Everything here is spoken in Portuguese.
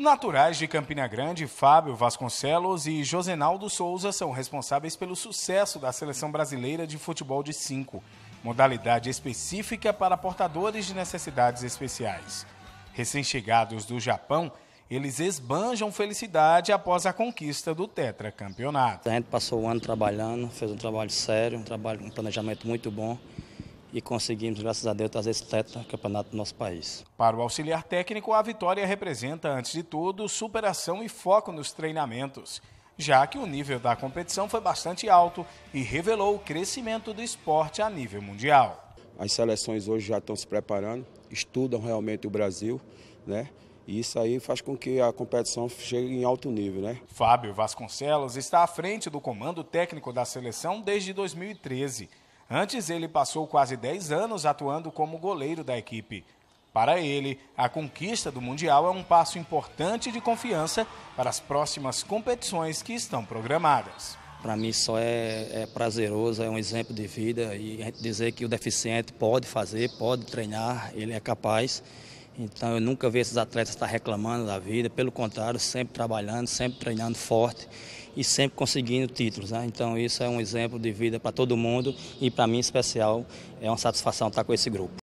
Naturais de Campina Grande, Fábio Vasconcelos e Josenaldo Souza são responsáveis pelo sucesso da seleção brasileira de futebol de 5, modalidade específica para portadores de necessidades especiais. Recém-chegados do Japão, eles esbanjam felicidade após a conquista do tetracampeonato. A gente passou o um ano trabalhando, fez um trabalho sério, um trabalho um planejamento muito bom e conseguimos, graças a Deus, trazer esse teto campeonato do nosso país. Para o auxiliar técnico, a vitória representa, antes de tudo, superação e foco nos treinamentos, já que o nível da competição foi bastante alto e revelou o crescimento do esporte a nível mundial. As seleções hoje já estão se preparando, estudam realmente o Brasil, né? E isso aí faz com que a competição chegue em alto nível, né? Fábio Vasconcelos está à frente do comando técnico da seleção desde 2013. Antes, ele passou quase 10 anos atuando como goleiro da equipe. Para ele, a conquista do Mundial é um passo importante de confiança para as próximas competições que estão programadas. Para mim, só é, é, prazeroso, é um exemplo de vida e dizer que o deficiente pode fazer, pode treinar, ele é capaz. Então eu nunca vi esses atletas estar reclamando da vida, pelo contrário, sempre trabalhando, sempre treinando forte e sempre conseguindo títulos. Né? Então isso é um exemplo de vida para todo mundo e para mim em especial é uma satisfação estar com esse grupo.